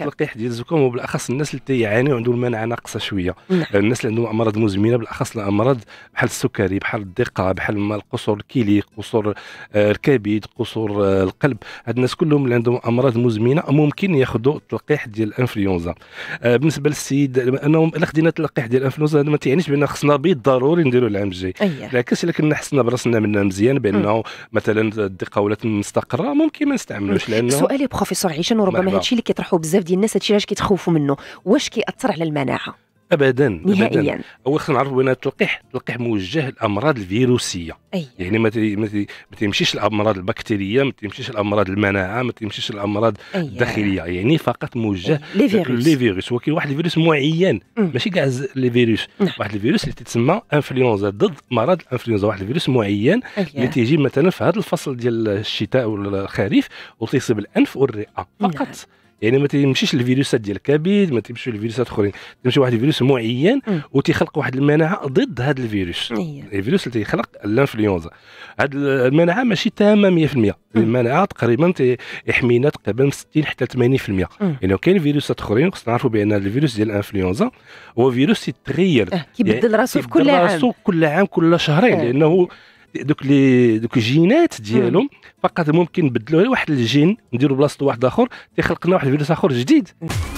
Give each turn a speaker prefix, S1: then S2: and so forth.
S1: التلقيح ديال الزكام وبالاخص الناس اللي تيعانيو عندهم المناعه ناقصه شويه نعم. آه، الناس اللي عندهم امراض مزمنه بالاخص الامراض بحال السكري بحال الدقه بحال القصور الكلي قصور آه، الكبد قصور آه، القلب هاد الناس كلهم اللي عندهم امراض مزمنه ممكن ياخذوا التلقيح ديال الانفلونزا بالنسبه للسيد انهم الا خدينا التلقيح ديال الانفلونزا هذا ما تيعنيش بان خصنا بالضروري نديروا العام الجاي بالعكس الا كنا حسنا براسنا منا مزيان بانه مثلا الدقه ولات مستقره ممكن ما نستعملوش لانه سؤالي
S2: بروفيسور عيشان وربما هادشي اللي كيطرحوا بزاف ديال الناس هادشي علاش كيتخوفوا منه واش كيأثر على المناعه
S1: ابدا نهائيا هو خصنا نعرفوا بان التلقيح التلقيح موجه للامراض الفيروسيه أي. يعني ما ما الامراض البكتيريه ما تيمشيش الامراض المناعه ما تيمشيش الامراض أي. الداخليه يعني فقط موجه لي فيروس لي فيروس ولكن واحد الفيروس معين ماشي كاع لي فيروس نعم. واحد الفيروس اللي تتسمى انفلونزا ضد مرض الانفلونزا واحد الفيروس معين اللي تيجي مثلا في هذا الفصل ديال الشتاء ولا الخريف وتيصيب الانف والرئه نعم. فقط نعم. يعني ما تمشيش الفيروسات ديال الكبد ما تيمشيوش الفيروسات اخرين تمشي واحد الفيروس معين وتيخلق واحد المناعه ضد هذا الفيروس إيه. الفيروس اللي تيخلق الانفلونزا هاد المناعه ماشي تامه 100% المناعه تقريبا يحمينا تقريبا من 60 حتى 80% يعني كاين فيروسات اخرين خصنا نعرفوا بان الفيروس ديال الانفلونزا هو فيروس يتغير إيه، كيبدل يعني راسو في كل عام راسو كل عام كل شهرين إيه. لانه دوك لي دوك الجينات ديالهم فقط ممكن نبدلوا واحد الجين نديرو بلاصتو واحد اخر تيخلق لنا واحد الفيروس اخر جديد